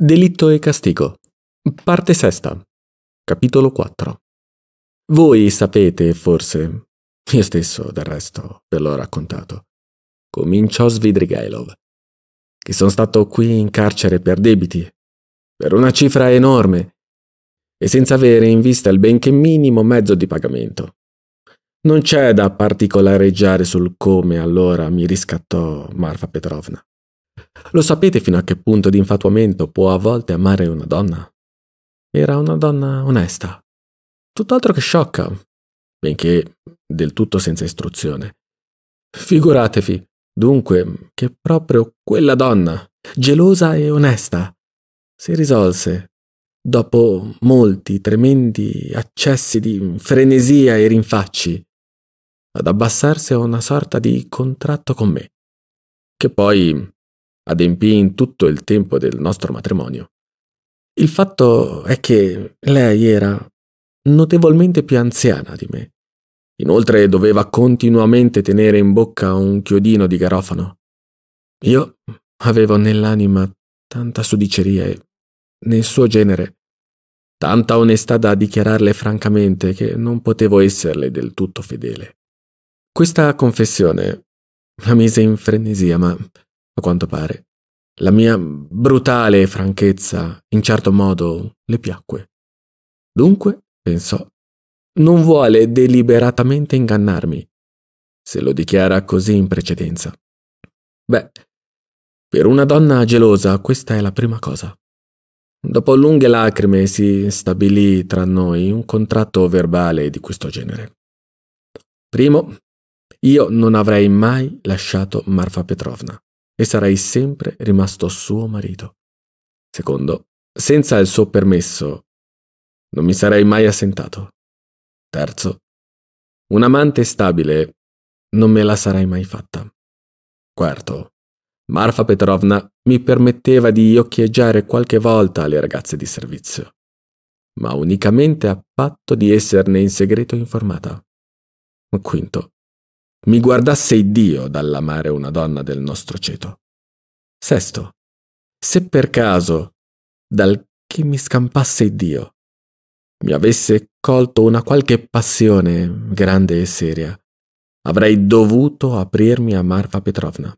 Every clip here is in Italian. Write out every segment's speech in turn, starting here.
Delitto e castigo. Parte sesta. Capitolo 4. Voi sapete, forse, io stesso del resto ve l'ho raccontato, cominciò Svidrigailov, che sono stato qui in carcere per debiti, per una cifra enorme, e senza avere in vista il benché minimo mezzo di pagamento. Non c'è da particolareggiare sul come allora mi riscattò Marfa Petrovna. Lo sapete fino a che punto di infatuamento può a volte amare una donna? Era una donna onesta, tutt'altro che sciocca, benché del tutto senza istruzione. Figuratevi, dunque, che proprio quella donna, gelosa e onesta, si risolse, dopo molti tremendi accessi di frenesia e rinfacci, ad abbassarsi a una sorta di contratto con me, che poi adempì in tutto il tempo del nostro matrimonio. Il fatto è che lei era notevolmente più anziana di me. Inoltre doveva continuamente tenere in bocca un chiodino di garofano. Io avevo nell'anima tanta sudiceria e, nel suo genere, tanta onestà da dichiararle francamente che non potevo esserle del tutto fedele. Questa confessione la mise in frenesia, ma a quanto pare. La mia brutale franchezza, in certo modo, le piacque. Dunque, pensò, non vuole deliberatamente ingannarmi, se lo dichiara così in precedenza. Beh, per una donna gelosa questa è la prima cosa. Dopo lunghe lacrime si stabilì tra noi un contratto verbale di questo genere. Primo, io non avrei mai lasciato Marfa Petrovna e sarei sempre rimasto suo marito. Secondo, senza il suo permesso non mi sarei mai assentato. Terzo, un amante stabile non me la sarei mai fatta. Quarto, Marfa Petrovna mi permetteva di occhieggiare qualche volta alle ragazze di servizio, ma unicamente a patto di esserne in segreto informata. Quinto, mi guardasse Dio dall'amare una donna del nostro ceto. Sesto, se per caso, dal che mi scampasse Dio, mi avesse colto una qualche passione grande e seria, avrei dovuto aprirmi a Marfa Petrovna.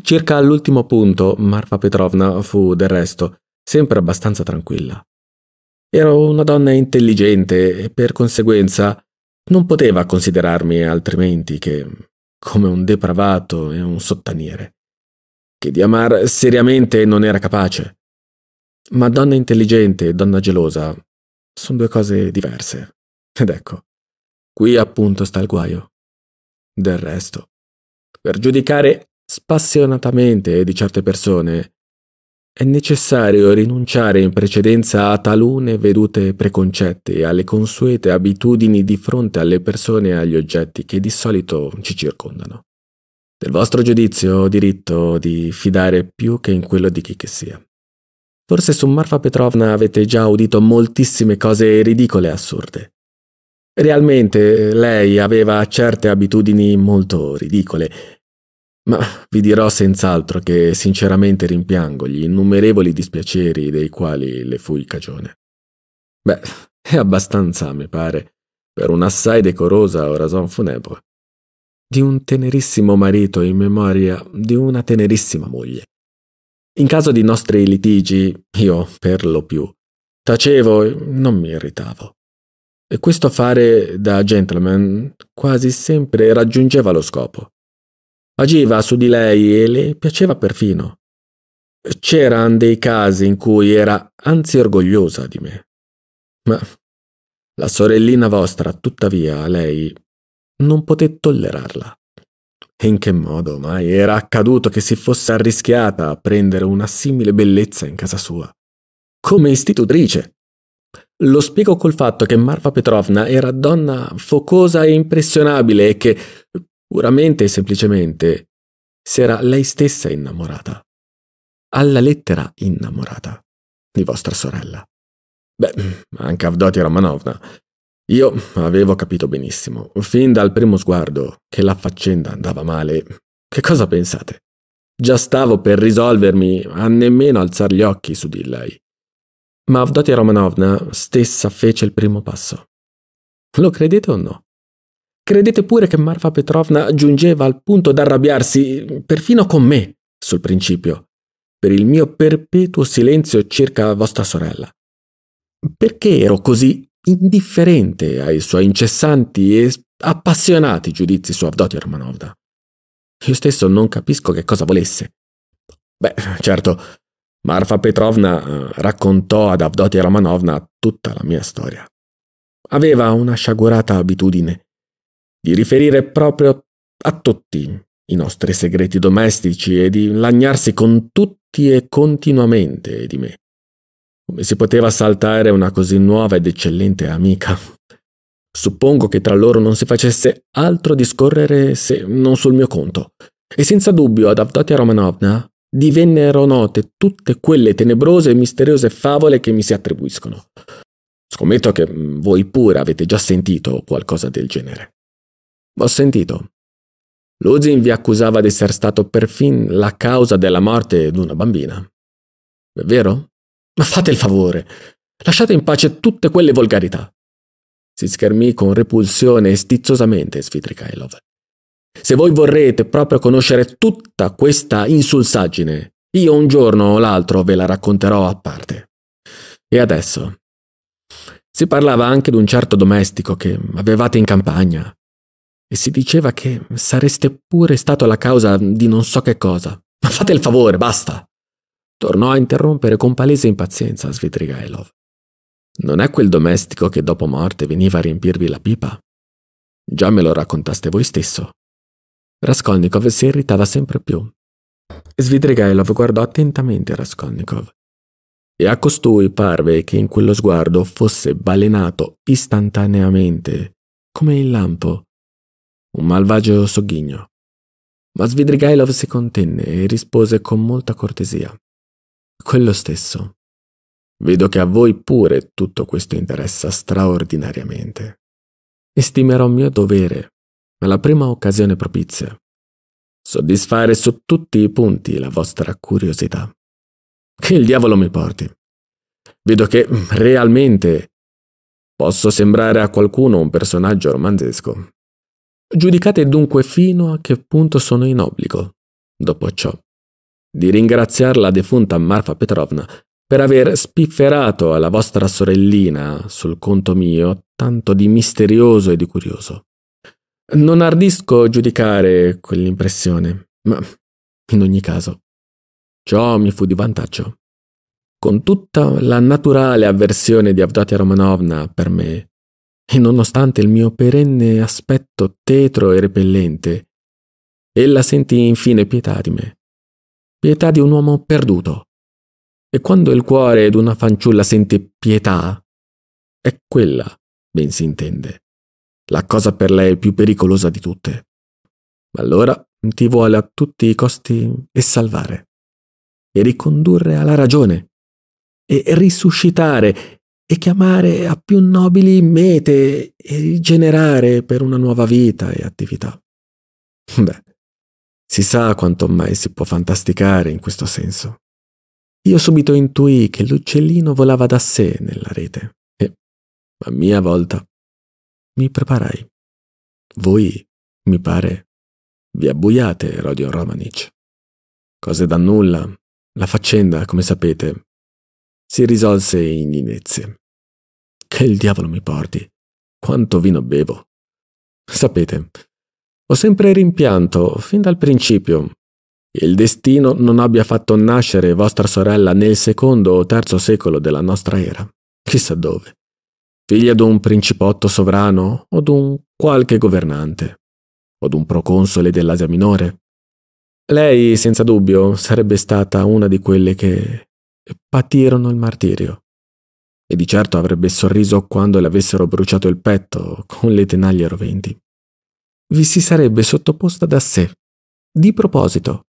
Circa all'ultimo punto, Marfa Petrovna fu, del resto, sempre abbastanza tranquilla. Ero una donna intelligente e per conseguenza non poteva considerarmi altrimenti che come un depravato e un sottaniere, che di amar seriamente non era capace. Ma donna intelligente e donna gelosa sono due cose diverse. Ed ecco, qui appunto sta il guaio. Del resto, per giudicare spassionatamente di certe persone, è necessario rinunciare in precedenza a talune vedute preconcette e alle consuete abitudini di fronte alle persone e agli oggetti che di solito ci circondano. Del vostro giudizio ho diritto di fidare più che in quello di chi che sia. Forse su Marfa Petrovna avete già udito moltissime cose ridicole e assurde. Realmente lei aveva certe abitudini molto ridicole ma vi dirò senz'altro che sinceramente rimpiango gli innumerevoli dispiaceri dei quali le fui cagione. Beh, è abbastanza, mi pare, per un'assai decorosa oraison funebre. Di un tenerissimo marito in memoria di una tenerissima moglie. In caso di nostri litigi, io, per lo più, tacevo e non mi irritavo. E questo fare da gentleman quasi sempre raggiungeva lo scopo agiva su di lei e le piaceva perfino. C'eran dei casi in cui era anzi orgogliosa di me. Ma la sorellina vostra, tuttavia, lei non poté tollerarla. In che modo mai era accaduto che si fosse arrischiata a prendere una simile bellezza in casa sua? Come istitutrice. Lo spiego col fatto che Marfa Petrovna era donna focosa e impressionabile e che Puramente e semplicemente si era lei stessa innamorata. Alla lettera innamorata di vostra sorella. Beh, anche Avdotia Romanovna. Io avevo capito benissimo, fin dal primo sguardo, che la faccenda andava male. Che cosa pensate? Già stavo per risolvermi a nemmeno alzar gli occhi su di lei. Ma Avdotia Romanovna stessa fece il primo passo. Lo credete o no? Credete pure che Marfa Petrovna giungeva al punto d'arrabbiarsi perfino con me sul principio, per il mio perpetuo silenzio circa vostra sorella. Perché ero così indifferente ai suoi incessanti e appassionati giudizi su Avdotia Romanovna? Io stesso non capisco che cosa volesse. Beh, certo, Marfa Petrovna eh, raccontò ad Avdotia Romanovna tutta la mia storia. Aveva una sciagurata abitudine di riferire proprio a tutti i nostri segreti domestici e di lagnarsi con tutti e continuamente di me. Come si poteva saltare una così nuova ed eccellente amica? Suppongo che tra loro non si facesse altro discorrere se non sul mio conto. E senza dubbio ad Avdotia Romanovna divennero note tutte quelle tenebrose e misteriose favole che mi si attribuiscono. Scommetto che mm, voi pure avete già sentito qualcosa del genere. Ho sentito. Luzin vi accusava di essere stato perfin la causa della morte di una bambina. È vero? Ma fate il favore, lasciate in pace tutte quelle volgarità. Si schermì con repulsione e stizzosamente Svitricailov. Se voi vorrete proprio conoscere tutta questa insulsaggine, io un giorno o l'altro ve la racconterò a parte. E adesso? Si parlava anche di un certo domestico che avevate in campagna, e si diceva che sareste pure stato la causa di non so che cosa. Ma fate il favore, basta! Tornò a interrompere con palese impazienza Svidrigailov. Non è quel domestico che dopo morte veniva a riempirvi la pipa? Già me lo raccontaste voi stesso. Raskolnikov si irritava sempre più. Svidrigailov guardò attentamente Raskolnikov e a costui parve che in quello sguardo fosse balenato istantaneamente, come il lampo, un malvagio sogghigno. Ma Svidrigailov si contenne e rispose con molta cortesia. Quello stesso. Vedo che a voi pure tutto questo interessa straordinariamente. Estimerò mio dovere, alla prima occasione propizia, soddisfare su tutti i punti la vostra curiosità. Che il diavolo mi porti. Vedo che mm, realmente posso sembrare a qualcuno un personaggio romanzesco. Giudicate dunque fino a che punto sono in obbligo, dopo ciò, di ringraziare la defunta Marfa Petrovna per aver spifferato alla vostra sorellina, sul conto mio, tanto di misterioso e di curioso. Non ardisco giudicare quell'impressione, ma in ogni caso, ciò mi fu di vantaggio. Con tutta la naturale avversione di Avdotia Romanovna per me, e nonostante il mio perenne aspetto tetro e repellente, ella sentì infine pietà di me, pietà di un uomo perduto. E quando il cuore d'una fanciulla sente pietà, è quella, ben si intende, la cosa per lei più pericolosa di tutte. Ma Allora ti vuole a tutti i costi e salvare, e ricondurre alla ragione, e risuscitare e chiamare a più nobili mete e rigenerare per una nuova vita e attività. Beh, si sa quanto mai si può fantasticare in questo senso. Io subito intuì che l'uccellino volava da sé nella rete e, a mia volta, mi preparai. Voi, mi pare, vi abbuiate, Rodion Romanic. Cose da nulla. La faccenda, come sapete, si risolse in inezie. Che il diavolo mi porti. Quanto vino bevo. Sapete, ho sempre rimpianto, fin dal principio, che il destino non abbia fatto nascere vostra sorella nel secondo o terzo secolo della nostra era, chissà dove, figlia d'un principotto sovrano o d'un qualche governante, o d'un proconsole dell'Asia Minore. Lei, senza dubbio, sarebbe stata una di quelle che patirono il martirio e di certo avrebbe sorriso quando le avessero bruciato il petto con le tenaglie roventi. Vi si sarebbe sottoposta da sé, di proposito.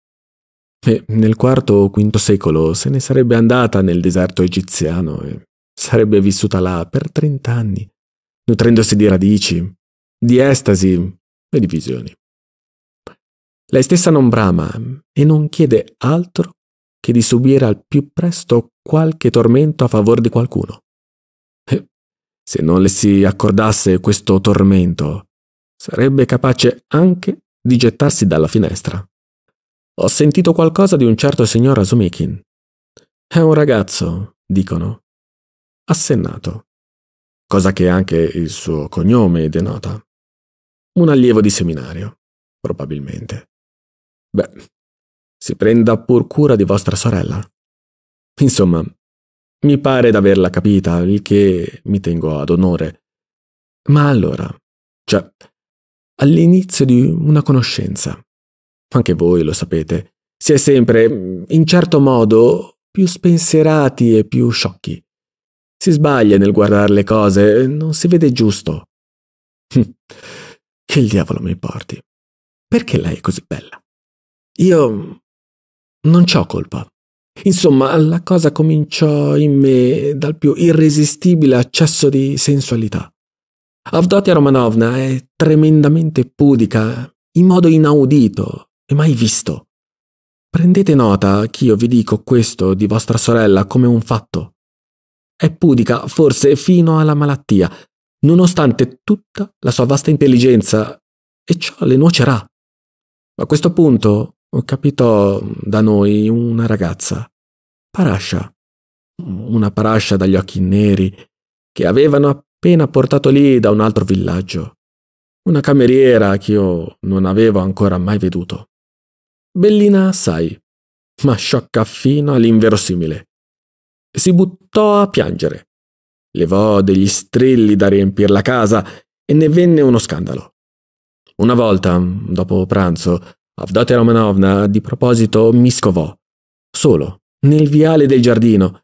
E nel quarto o quinto secolo se ne sarebbe andata nel deserto egiziano e sarebbe vissuta là per trent'anni, nutrendosi di radici, di estasi e di visioni. Lei stessa non brama e non chiede altro che di subire al più presto qualche tormento a favore di qualcuno se non le si accordasse questo tormento, sarebbe capace anche di gettarsi dalla finestra. Ho sentito qualcosa di un certo signor Asumikin. È un ragazzo, dicono, assennato, cosa che anche il suo cognome denota. Un allievo di seminario, probabilmente. Beh, si prenda pur cura di vostra sorella. Insomma, mi pare d'averla capita, il che mi tengo ad onore. Ma allora, cioè, all'inizio di una conoscenza, anche voi lo sapete, si è sempre, mm, in certo modo, più spensierati e più sciocchi. Si sbaglia nel guardare le cose, non si vede giusto. Hm, che il diavolo mi importi. Perché lei è così bella? Io mm, non ho colpa. Insomma, la cosa cominciò in me dal più irresistibile accesso di sensualità. Avdotia Romanovna è tremendamente pudica, in modo inaudito e mai visto. Prendete nota che io vi dico questo di vostra sorella come un fatto. È pudica forse fino alla malattia, nonostante tutta la sua vasta intelligenza, e ciò le nuocerà. A questo punto capitò mm, da noi una ragazza, Parascia, una Parascia dagli occhi neri, che avevano appena portato lì da un altro villaggio, una cameriera che io non avevo ancora mai veduto. Bellina assai, ma sciocca fino all'inverosimile. Si buttò a piangere, levò degli strilli da riempire la casa e ne venne uno scandalo. Una volta, mm, dopo pranzo, Avdote Romanovna, di proposito, mi scovò, solo, nel viale del giardino,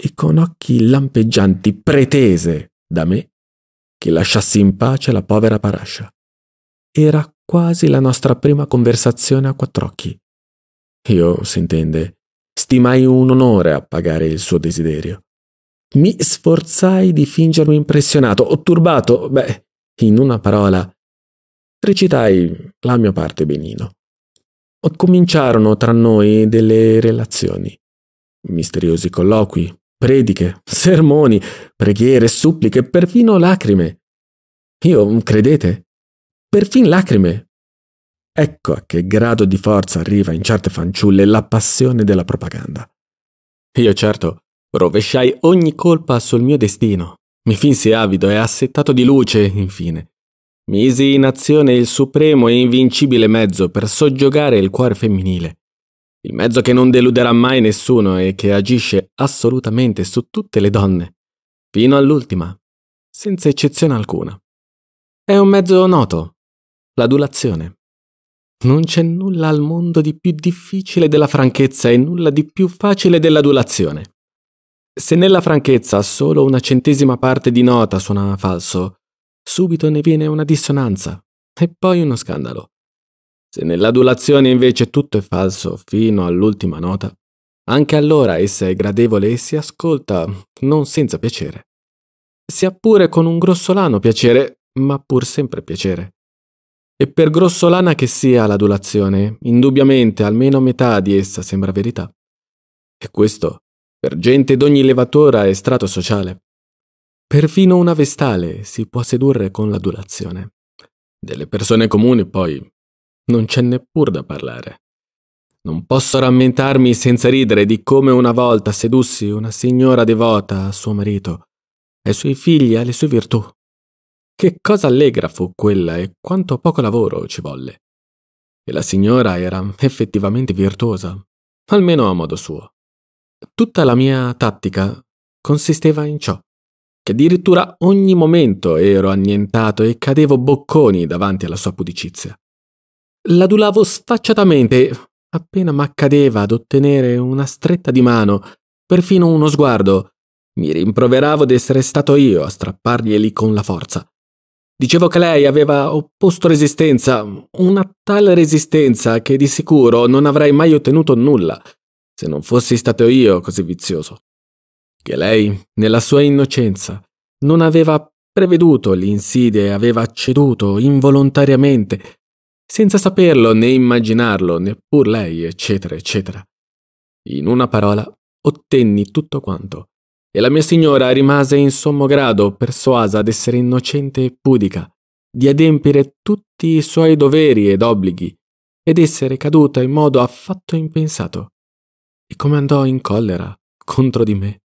e con occhi lampeggianti pretese da me che lasciassi in pace la povera Parascia. Era quasi la nostra prima conversazione a quattro occhi. Io, s'intende, stimai un onore a pagare il suo desiderio. Mi sforzai di fingermi impressionato o turbato, beh, in una parola, Recitai la mia parte benino. Cominciarono tra noi delle relazioni. Misteriosi colloqui, prediche, sermoni, preghiere, suppliche, perfino lacrime. Io, credete, perfin lacrime. Ecco a che grado di forza arriva in certe fanciulle la passione della propaganda. Io certo rovesciai ogni colpa sul mio destino. Mi finsi avido e assettato di luce, infine misi in azione il supremo e invincibile mezzo per soggiogare il cuore femminile. Il mezzo che non deluderà mai nessuno e che agisce assolutamente su tutte le donne, fino all'ultima, senza eccezione alcuna. È un mezzo noto, l'adulazione. Non c'è nulla al mondo di più difficile della franchezza e nulla di più facile dell'adulazione. Se nella franchezza solo una centesima parte di nota suona falso, subito ne viene una dissonanza e poi uno scandalo. Se nell'adulazione invece tutto è falso fino all'ultima nota, anche allora essa è gradevole e si ascolta non senza piacere. Sia pure con un grossolano piacere, ma pur sempre piacere. E per grossolana che sia l'adulazione, indubbiamente almeno metà di essa sembra verità. E questo per gente d'ogni levatura e strato sociale. Perfino una vestale si può sedurre con l'adulazione. Delle persone comuni, poi, non c'è neppur da parlare. Non posso rammentarmi senza ridere di come una volta sedussi una signora devota a suo marito, ai suoi figli e alle sue virtù. Che cosa allegra fu quella e quanto poco lavoro ci volle. E la signora era effettivamente virtuosa, almeno a modo suo. Tutta la mia tattica consisteva in ciò che addirittura ogni momento ero annientato e cadevo bocconi davanti alla sua pudicizia. L'adulavo sfacciatamente, appena m'accadeva ad ottenere una stretta di mano, perfino uno sguardo, mi rimproveravo d'essere stato io a strapparglieli con la forza. Dicevo che lei aveva opposto resistenza, una tale resistenza che di sicuro non avrei mai ottenuto nulla, se non fossi stato io così vizioso che lei, nella sua innocenza, non aveva preveduto l'insidia e aveva ceduto involontariamente, senza saperlo né immaginarlo, neppur lei, eccetera, eccetera. In una parola, ottenni tutto quanto, e la mia signora rimase in sommo grado persuasa d'essere innocente e pudica, di adempiere tutti i suoi doveri ed obblighi, ed essere caduta in modo affatto impensato. E come andò in collera contro di me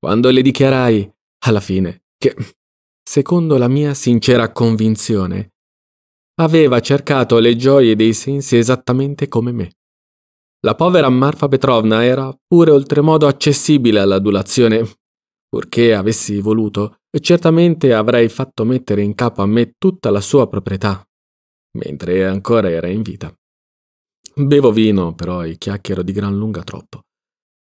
quando le dichiarai, alla fine, che, secondo la mia sincera convinzione, aveva cercato le gioie dei sensi esattamente come me. La povera Marfa Petrovna era pure oltremodo accessibile all'adulazione. Purché avessi voluto, certamente avrei fatto mettere in capo a me tutta la sua proprietà, mentre ancora era in vita. Bevo vino, però, e chiacchiero di gran lunga troppo.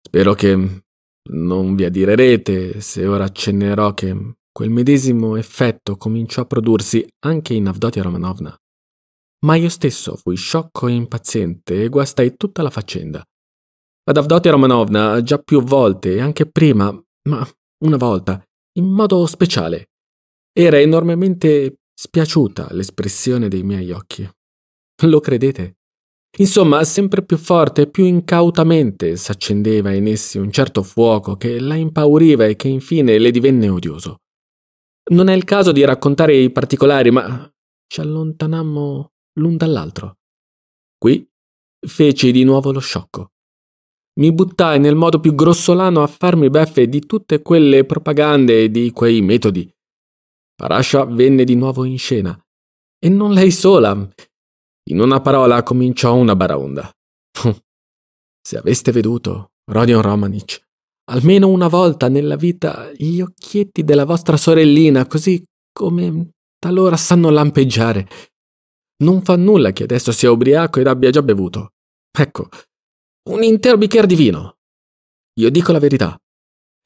Spero che non vi adirerete se ora accennerò che quel medesimo effetto cominciò a prodursi anche in Avdotia Romanovna. Ma io stesso fui sciocco e impaziente e guastai tutta la faccenda. Ad Avdotia Romanovna già più volte e anche prima, ma una volta, in modo speciale. Era enormemente spiaciuta l'espressione dei miei occhi. Lo credete? Insomma, sempre più forte e più incautamente s'accendeva in essi un certo fuoco che la impauriva e che infine le divenne odioso. Non è il caso di raccontare i particolari, ma ci allontanammo l'un dall'altro. Qui feci di nuovo lo sciocco. Mi buttai nel modo più grossolano a farmi beffe di tutte quelle propagande e di quei metodi. Parascia venne di nuovo in scena. E non lei sola, in una parola cominciò una baraonda. Se aveste veduto, Rodion Romanic, almeno una volta nella vita gli occhietti della vostra sorellina, così come talora sanno lampeggiare. Non fa nulla che adesso sia ubriaco ed abbia già bevuto. Ecco, un intero bicchiere di vino. Io dico la verità.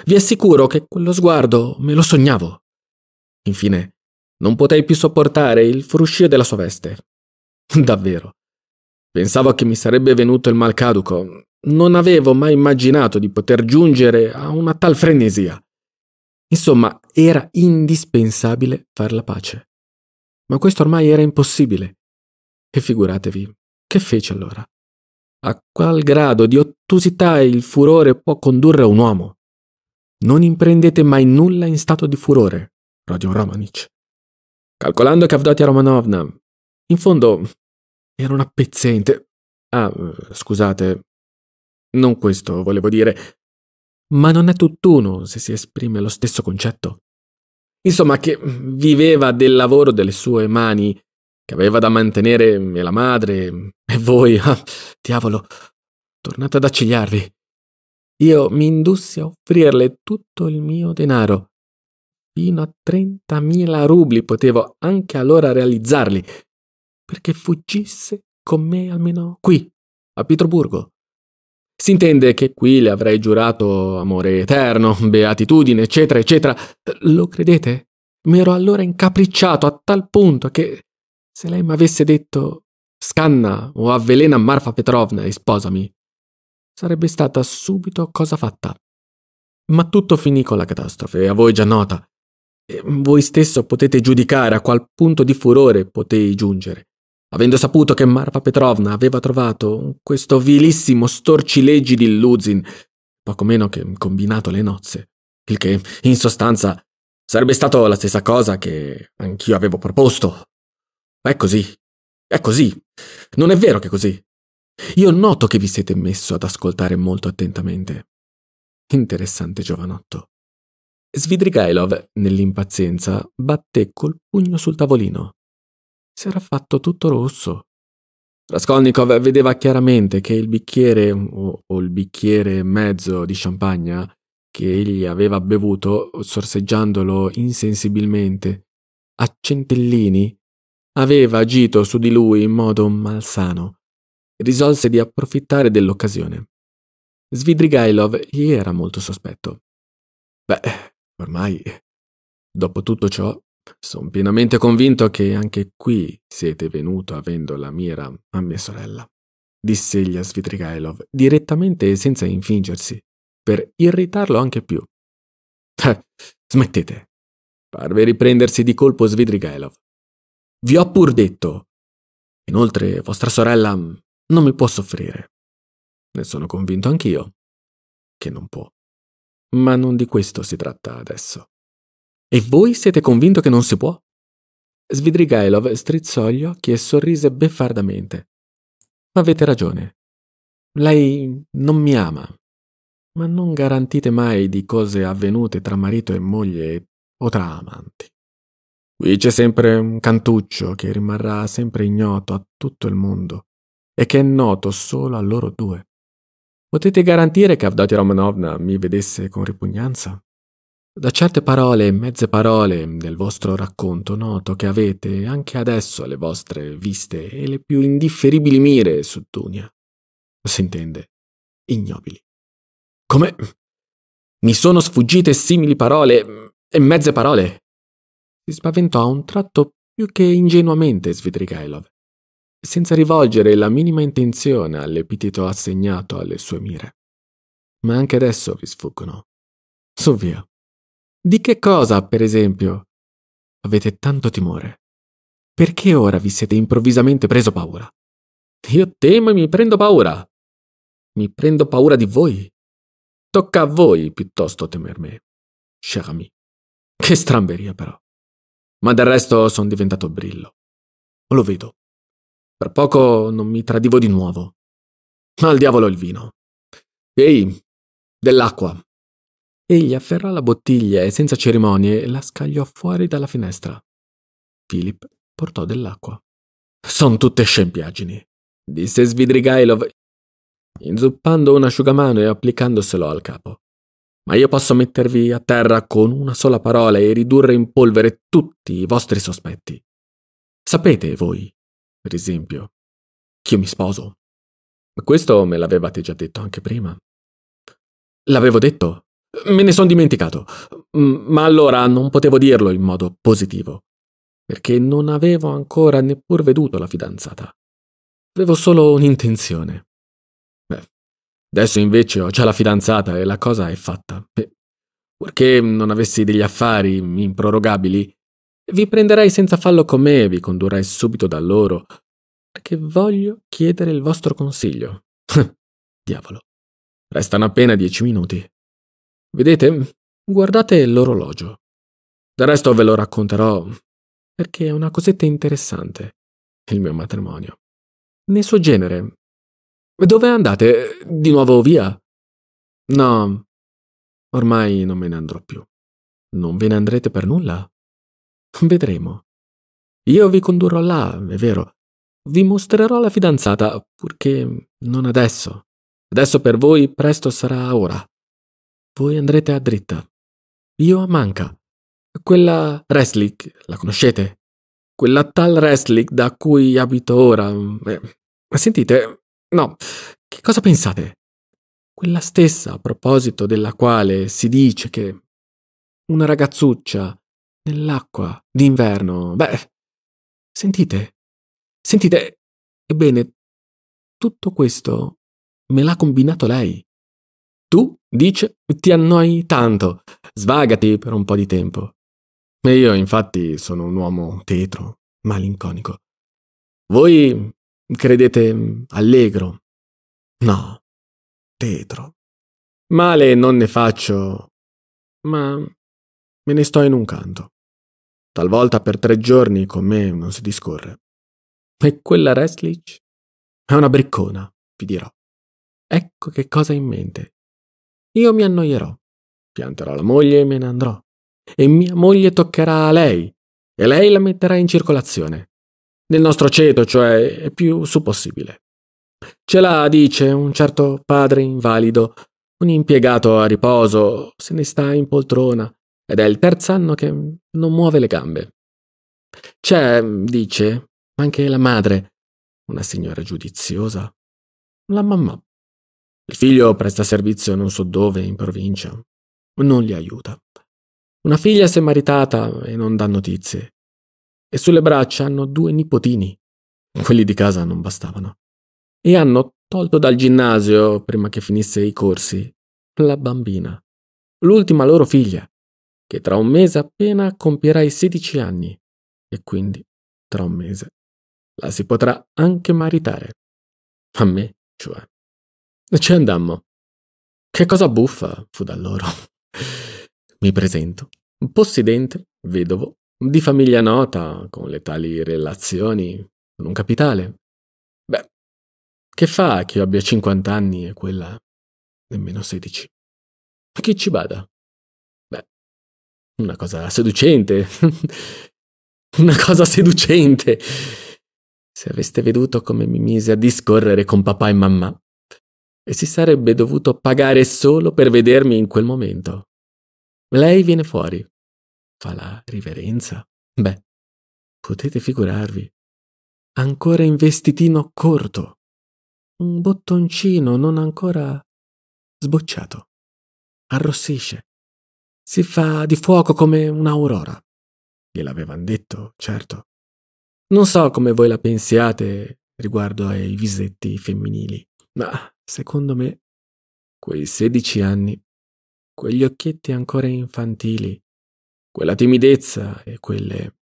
Vi assicuro che quello sguardo me lo sognavo. Infine, non potei più sopportare il fruscio della sua veste. Davvero. Pensavo che mi sarebbe venuto il mal caduco. Non avevo mai immaginato di poter giungere a una tal frenesia. Insomma, era indispensabile far la pace. Ma questo ormai era impossibile. E figuratevi, che fece allora? A qual grado di ottusità il furore può condurre un uomo? Non imprendete mai nulla in stato di furore, Rodion Romanic. Calcolando che Avdotia Romanovna in fondo era una pezzente. Ah, scusate. Non questo volevo dire. Ma non è tutt'uno se si esprime lo stesso concetto. Insomma, che viveva del lavoro delle sue mani, che aveva da mantenere me la madre e voi. Ah, diavolo, tornate ad accigliarvi. Io mi indussi a offrirle tutto il mio denaro. Fino a 30.000 rubli potevo anche allora realizzarli perché fuggisse con me almeno qui, a Pietroburgo. Si intende che qui le avrei giurato amore eterno, beatitudine, eccetera, eccetera. Lo credete? Mi ero allora incapricciato a tal punto che se lei mi avesse detto scanna o avvelena Marfa Petrovna e sposami, sarebbe stata subito cosa fatta. Ma tutto finì con la catastrofe, a voi già nota. E voi stesso potete giudicare a qual punto di furore potei giungere. Avendo saputo che Marfa Petrovna aveva trovato questo vilissimo storcileggi di Luzin, poco meno che combinato le nozze, il che, in sostanza, sarebbe stato la stessa cosa che anch'io avevo proposto. È così. È così. Non è vero che è così. Io noto che vi siete messo ad ascoltare molto attentamente. Interessante giovanotto. Svidrigailov, nell'impazienza, batté col pugno sul tavolino si era fatto tutto rosso. Raskolnikov vedeva chiaramente che il bicchiere o, o il bicchiere e mezzo di champagne che egli aveva bevuto, sorseggiandolo insensibilmente, a centellini, aveva agito su di lui in modo malsano. Risolse di approfittare dell'occasione. Svidrigailov gli era molto sospetto. Beh, ormai, dopo tutto ciò, sono pienamente convinto che anche qui siete venuto avendo la mira a mia sorella, disse egli a Svitrigailov, direttamente e senza infingersi, per irritarlo anche più. Eh, smettete. Parve riprendersi di colpo Svidrigailov. Vi ho pur detto. Inoltre, vostra sorella non mi può soffrire. Ne sono convinto anch'io. Che non può. Ma non di questo si tratta adesso. E voi siete convinto che non si può? Svidrigailov strizzò gli occhi e sorrise beffardamente. Avete ragione. Lei non mi ama. Ma non garantite mai di cose avvenute tra marito e moglie o tra amanti. Qui c'è sempre un cantuccio che rimarrà sempre ignoto a tutto il mondo e che è noto solo a loro due. Potete garantire che Avdotia Romanovna mi vedesse con ripugnanza? Da certe parole e mezze parole del vostro racconto noto che avete anche adesso le vostre viste e le più indifferibili mire su Dunia. intende ignobili. Come? Mi sono sfuggite simili parole e mezze parole? Si spaventò a un tratto più che ingenuamente Svidrigailov, senza rivolgere la minima intenzione all'epiteto assegnato alle sue mire. Ma anche adesso vi sfuggono. Su via. Di che cosa, per esempio? Avete tanto timore. Perché ora vi siete improvvisamente preso paura? Io temo e mi prendo paura. Mi prendo paura di voi. Tocca a voi piuttosto temer me, cher ami. Che stramberia, però. Ma del resto sono diventato brillo. Lo vedo. Per poco non mi tradivo di nuovo. Ma al diavolo il vino. Ehi, dell'acqua. Egli afferrò la bottiglia e senza cerimonie la scagliò fuori dalla finestra. Philip portò dell'acqua. Sono tutte scempiaggini, disse Svidrigailov, inzuppando un asciugamano e applicandoselo al capo. Ma io posso mettervi a terra con una sola parola e ridurre in polvere tutti i vostri sospetti. Sapete voi, per esempio, che io mi sposo. Questo me l'avevate già detto anche prima. L'avevo detto, Me ne sono dimenticato. Ma allora non potevo dirlo in modo positivo, perché non avevo ancora neppur veduto la fidanzata. Avevo solo un'intenzione. Beh, adesso invece ho già la fidanzata e la cosa è fatta. E, purché non avessi degli affari improrogabili, vi prenderei senza fallo con me e vi condurrei subito da loro, perché voglio chiedere il vostro consiglio. Diavolo. Restano appena dieci minuti. Vedete? Guardate l'orologio. Del resto ve lo racconterò perché è una cosetta interessante, il mio matrimonio. Nel suo genere. Dove andate? Di nuovo via? No, ormai non me ne andrò più. Non ve ne andrete per nulla? Vedremo. Io vi condurrò là, è vero. Vi mostrerò la fidanzata, purché non adesso. Adesso per voi presto sarà ora. Voi andrete a dritta. Io a manca. Quella Reslick, la conoscete? Quella tal Reslick da cui abito ora. Eh, ma sentite, no, che cosa pensate? Quella stessa a proposito della quale si dice che una ragazzuccia nell'acqua d'inverno. Beh, sentite, sentite, ebbene, tutto questo me l'ha combinato lei. Tu, dice, ti annoi tanto, svagati per un po' di tempo. E io, infatti, sono un uomo tetro, malinconico. Voi credete allegro? No, tetro. Male non ne faccio, ma me ne sto in un canto. Talvolta per tre giorni con me non si discorre. E quella Restlich? è una briccona, vi dirò. Ecco che cosa ha in mente. Io mi annoierò. Pianterò la moglie e me ne andrò. E mia moglie toccherà a lei. E lei la metterà in circolazione. Nel nostro ceto, cioè, è più su possibile. Ce l'ha, dice, un certo padre invalido, un impiegato a riposo, se ne sta in poltrona, ed è il terzo anno che non muove le gambe. C'è, dice, anche la madre, una signora giudiziosa, la mamma il figlio presta servizio non so dove, in provincia. Non li aiuta. Una figlia si è maritata e non dà notizie. E sulle braccia hanno due nipotini. Quelli di casa non bastavano. E hanno tolto dal ginnasio, prima che finisse i corsi, la bambina. L'ultima loro figlia, che tra un mese appena compierà i 16 anni. E quindi, tra un mese, la si potrà anche maritare. A me, cioè. E ci andammo. Che cosa buffa fu da loro. Mi presento. Possidente, vedovo, di famiglia nota, con le tali relazioni, con un capitale. Beh, che fa che io abbia 50 anni e quella nemmeno 16? Ma chi ci bada? Beh, una cosa seducente. una cosa seducente. Se aveste veduto come mi mise a discorrere con papà e mamma, e si sarebbe dovuto pagare solo per vedermi in quel momento. Lei viene fuori. Fa la riverenza. Beh, potete figurarvi. Ancora in vestitino corto. Un bottoncino non ancora sbocciato. Arrossisce. Si fa di fuoco come un'aurora. Gliel'avevan detto, certo. Non so come voi la pensiate riguardo ai visetti femminili. Ma secondo me, quei sedici anni, quegli occhietti ancora infantili, quella timidezza e quelle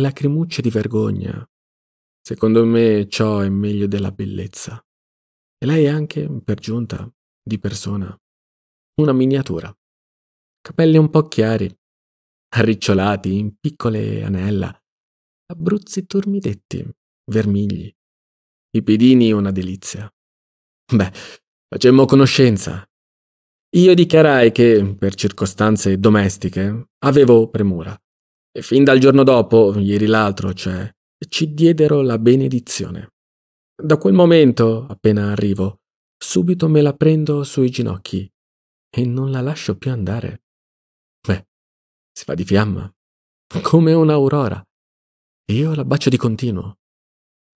lacrimucce di vergogna, secondo me ciò è meglio della bellezza. E lei è anche, per giunta, di persona, una miniatura. Capelli un po' chiari, arricciolati in piccole anella, abbruzzi turmidetti, vermigli, i pedini una delizia. Beh, facemmo conoscenza. Io dichiarai che, per circostanze domestiche, avevo premura. E fin dal giorno dopo, ieri l'altro, cioè, ci diedero la benedizione. Da quel momento, appena arrivo, subito me la prendo sui ginocchi e non la lascio più andare. Beh, si fa di fiamma, come un'aurora. Io la bacio di continuo.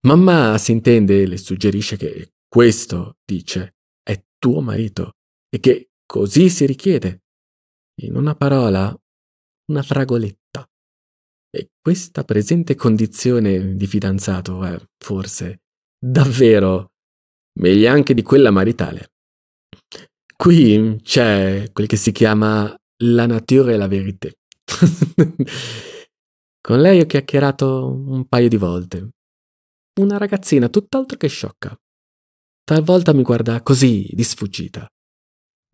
Mamma, si intende, le suggerisce che questo, dice, è tuo marito e che così si richiede. In una parola, una fragoletta. E questa presente condizione di fidanzato è, forse, davvero meglio anche di quella maritale. Qui c'è quel che si chiama la natura e la verità. Con lei ho chiacchierato un paio di volte. Una ragazzina tutt'altro che sciocca. Talvolta mi guarda così, di sfuggita.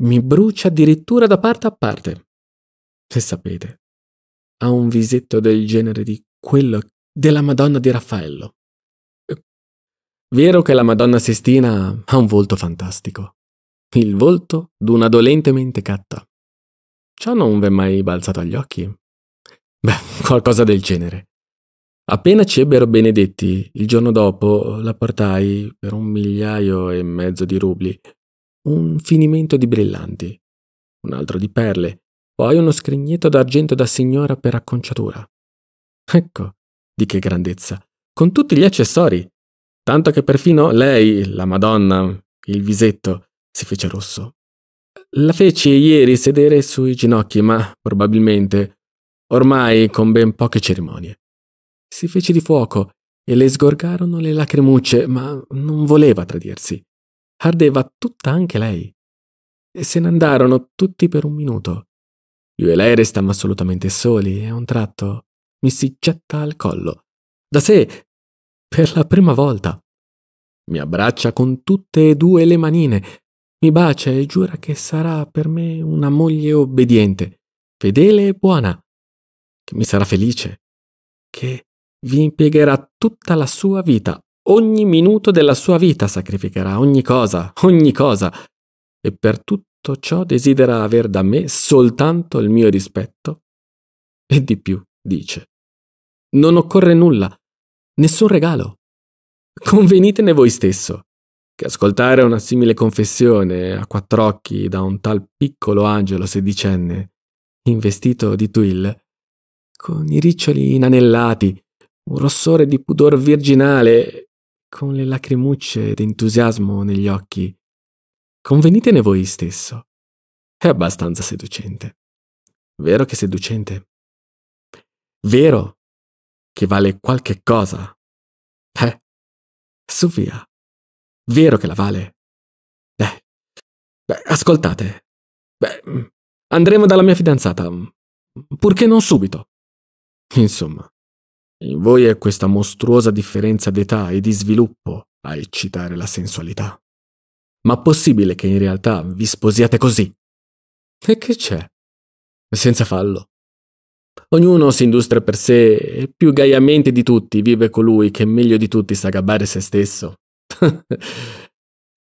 Mi brucia addirittura da parte a parte. Se sapete, ha un visetto del genere di quello della Madonna di Raffaello. Eh, vero che la Madonna Sistina ha un volto fantastico. Il volto d'una dolente mentecatta. Ciò non v'è mai balzato agli occhi? Beh, qualcosa del genere. Appena ci ebbero benedetti, il giorno dopo la portai per un migliaio e mezzo di rubli, un finimento di brillanti, un altro di perle, poi uno scrigneto d'argento da signora per acconciatura. Ecco, di che grandezza, con tutti gli accessori, tanto che perfino lei, la Madonna, il visetto, si fece rosso. La feci ieri sedere sui ginocchi, ma probabilmente ormai con ben poche cerimonie si fece di fuoco e le sgorgarono le lacrimucce, ma non voleva tradirsi. Ardeva tutta anche lei. E se ne andarono tutti per un minuto. Io e lei restammo assolutamente soli e a un tratto mi si getta al collo. Da sé, per la prima volta. Mi abbraccia con tutte e due le manine, mi bacia e giura che sarà per me una moglie obbediente, fedele e buona, che mi sarà felice, che vi impiegherà tutta la sua vita, ogni minuto della sua vita sacrificherà ogni cosa, ogni cosa, e per tutto ciò desidera aver da me soltanto il mio rispetto. E di più, dice. Non occorre nulla, nessun regalo. Convenitene voi stesso che ascoltare una simile confessione a quattro occhi da un tal piccolo angelo sedicenne, investito di twill, con i riccioli inanellati, un rossore di pudor virginale, con le lacrimucce d'entusiasmo negli occhi. Convenitene voi stesso. È abbastanza seducente. Vero che seducente? Vero che vale qualche cosa? Eh, su via. Vero che la vale? Beh, beh ascoltate. Beh, andremo dalla mia fidanzata. Purché non subito. Insomma, in voi è questa mostruosa differenza d'età e di sviluppo a eccitare la sensualità. Ma possibile che in realtà vi sposiate così? E che c'è? Senza fallo. Ognuno si industria per sé e più gaiamente di tutti vive colui che meglio di tutti sa gabbare se stesso.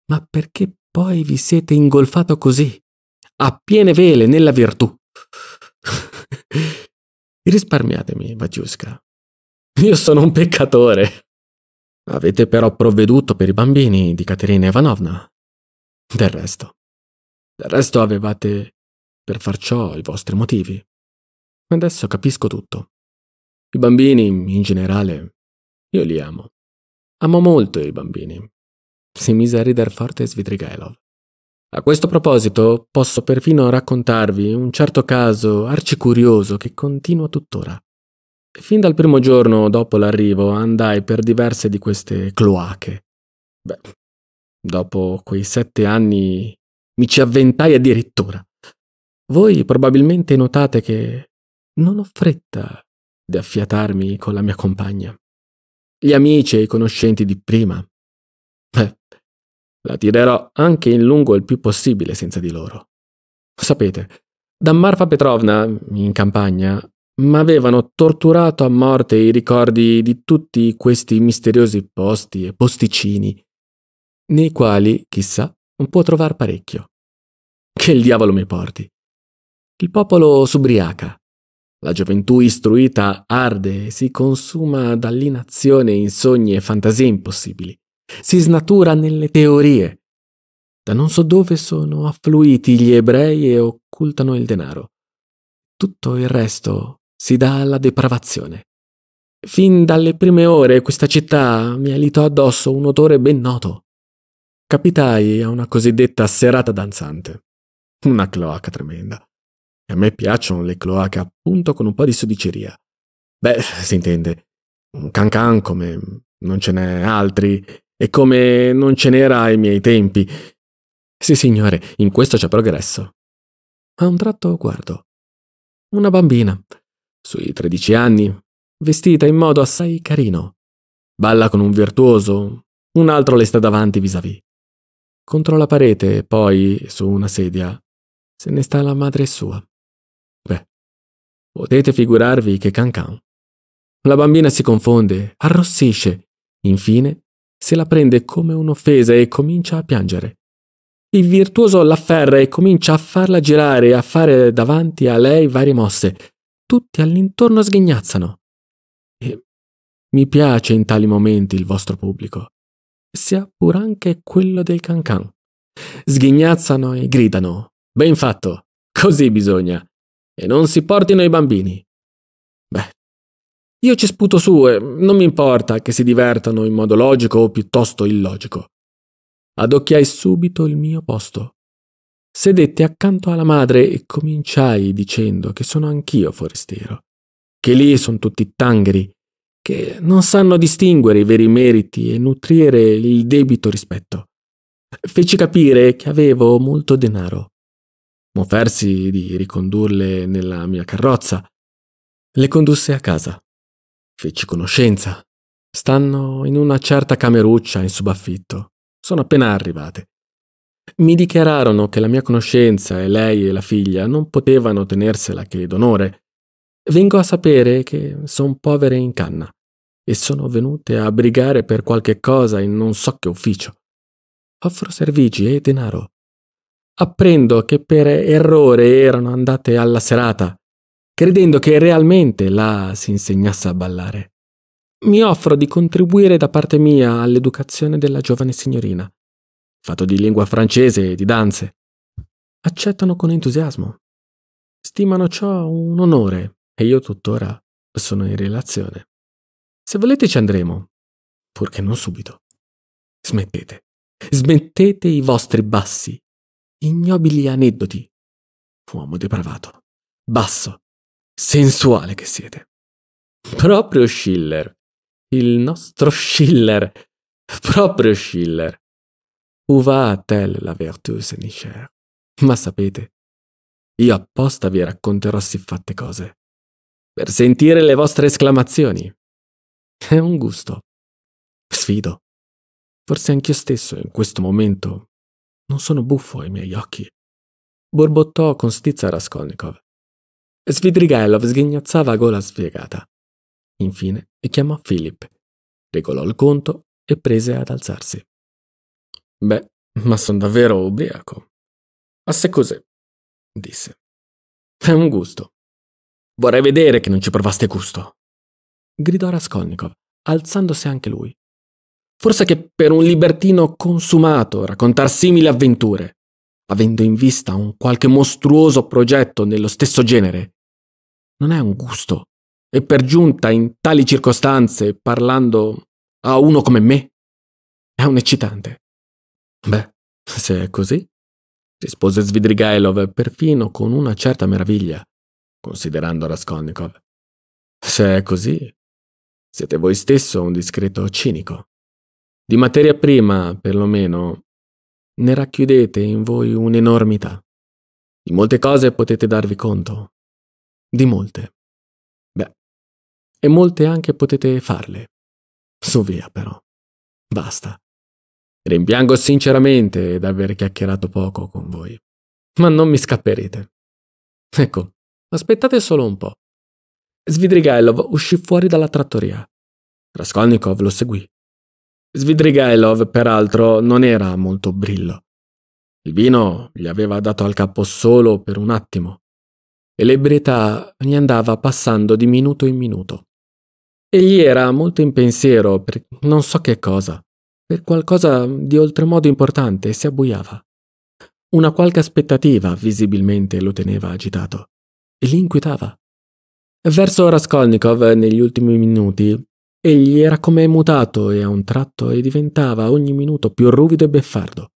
Ma perché poi vi siete ingolfato così, a piene vele nella virtù? Risparmiatemi, Vatiusca, Io sono un peccatore. Avete però provveduto per i bambini di Caterina Ivanovna. Del resto. Del resto avevate per far ciò i vostri motivi. Adesso capisco tutto. I bambini, in generale, io li amo. Amo molto i bambini. Si mise a ridere forte Svidrigailov. A questo proposito, posso perfino raccontarvi un certo caso arcicurioso che continuo tuttora. Fin dal primo giorno dopo l'arrivo andai per diverse di queste cloache. Beh, dopo quei sette anni mi ci avventai addirittura. Voi probabilmente notate che non ho fretta di affiatarmi con la mia compagna. Gli amici e i conoscenti di prima. Beh, la tirerò anche in lungo il più possibile senza di loro. Sapete, da Marfa Petrovna, in campagna, ma avevano torturato a morte i ricordi di tutti questi misteriosi posti e posticini, nei quali, chissà, può trovar parecchio. Che il diavolo mi porti. Il popolo s'ubriaca. La gioventù istruita arde e si consuma dall'inazione in sogni e fantasie impossibili. Si snatura nelle teorie. Da non so dove sono affluiti gli ebrei e occultano il denaro. Tutto il resto si dà alla depravazione. Fin dalle prime ore questa città mi alitò addosso un odore ben noto. Capitai a una cosiddetta serata danzante. Una cloaca tremenda. E a me piacciono le cloache appunto con un po' di sudiceria. Beh, si intende, un cancan come non ce n'è altri e come non ce n'era ai miei tempi. Sì, signore, in questo c'è progresso. A un tratto guardo. Una bambina, sui 13 anni, vestita in modo assai carino. Balla con un virtuoso, un altro le sta davanti vis-à-vis. Contro la parete, poi, su una sedia, se ne sta la madre sua. Beh, potete figurarvi che cancan. La bambina si confonde, arrossisce, infine se la prende come un'offesa e comincia a piangere. Il virtuoso l'afferra e comincia a farla girare e a fare davanti a lei varie mosse tutti all'intorno sghignazzano. E mi piace in tali momenti il vostro pubblico, sia pur anche quello del cancan. Sghignazzano e gridano. Ben fatto, così bisogna. E non si portino i bambini. Beh, io ci sputo su e non mi importa che si divertano in modo logico o piuttosto illogico. Adocchiai subito il mio posto. Sedetti accanto alla madre e cominciai dicendo che sono anch'io forestiero, che lì sono tutti tangheri, che non sanno distinguere i veri meriti e nutrire il debito rispetto. Feci capire che avevo molto denaro. Offersi di ricondurle nella mia carrozza. Le condusse a casa. Feci conoscenza. Stanno in una certa cameruccia in subaffitto. Sono appena arrivate mi dichiararono che la mia conoscenza e lei e la figlia non potevano tenersela che d'onore. Vengo a sapere che son povere in canna e sono venute a brigare per qualche cosa in non so che ufficio. Offro servigi e denaro. Apprendo che per errore erano andate alla serata, credendo che realmente là si insegnasse a ballare. Mi offro di contribuire da parte mia all'educazione della giovane signorina fatto di lingua francese e di danze. Accettano con entusiasmo. Stimano ciò un onore e io tuttora sono in relazione. Se volete ci andremo, purché non subito. Smettete, smettete i vostri bassi, ignobili aneddoti. Uomo depravato, basso, sensuale che siete. Proprio Schiller, il nostro Schiller, proprio Schiller va a tel la vertù seniscer. Ma sapete, io apposta vi racconterò siffatte cose. Per sentire le vostre esclamazioni. È un gusto. Sfido. Forse anch'io stesso, in questo momento, non sono buffo ai miei occhi. Borbottò con stizza Raskolnikov. Svidrigailov sghignazzava a gola spiegata. Infine chiamò Philip, regolò il conto e prese ad alzarsi. Beh, ma sono davvero ubriaco. A se cos'è? disse. È un gusto. Vorrei vedere che non ci provaste gusto. Gridò Raskolnikov, alzandosi anche lui. Forse che per un libertino consumato raccontar simili avventure, avendo in vista un qualche mostruoso progetto nello stesso genere, non è un gusto. E per giunta in tali circostanze, parlando a uno come me, è un eccitante. Beh, se è così, rispose Svidrigailov perfino con una certa meraviglia, considerando Raskolnikov. Se è così, siete voi stesso un discreto cinico. Di materia prima, perlomeno, ne racchiudete in voi un'enormità. Di molte cose potete darvi conto. Di molte. Beh, e molte anche potete farle. Su via, però. Basta. Rimpiango sinceramente d'aver chiacchierato poco con voi, ma non mi scapperete. Ecco, aspettate solo un po'. Svidrigailov uscì fuori dalla trattoria. Raskolnikov lo seguì. Svidrigailov, peraltro, non era molto brillo. Il vino gli aveva dato al capo solo per un attimo e l'ebrietà gli andava passando di minuto in minuto. Egli era molto in pensiero per non so che cosa per qualcosa di oltremodo importante e si abbuiava. Una qualche aspettativa visibilmente lo teneva agitato e l'inquietava. Verso Raskolnikov, negli ultimi minuti, egli era come mutato e a un tratto e diventava ogni minuto più ruvido e beffardo.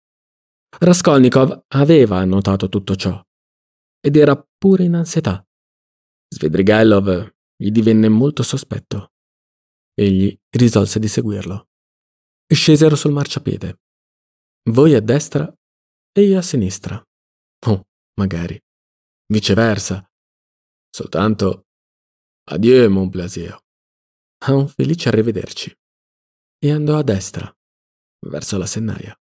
Raskolnikov aveva notato tutto ciò ed era pure in ansietà. Svedrigailov gli divenne molto sospetto. Egli risolse di seguirlo scesero sul marciapiede. Voi a destra e io a sinistra. Oh, magari. Viceversa. Soltanto Adieu, mon Blasio. A un felice arrivederci. E andò a destra, verso la sennaia.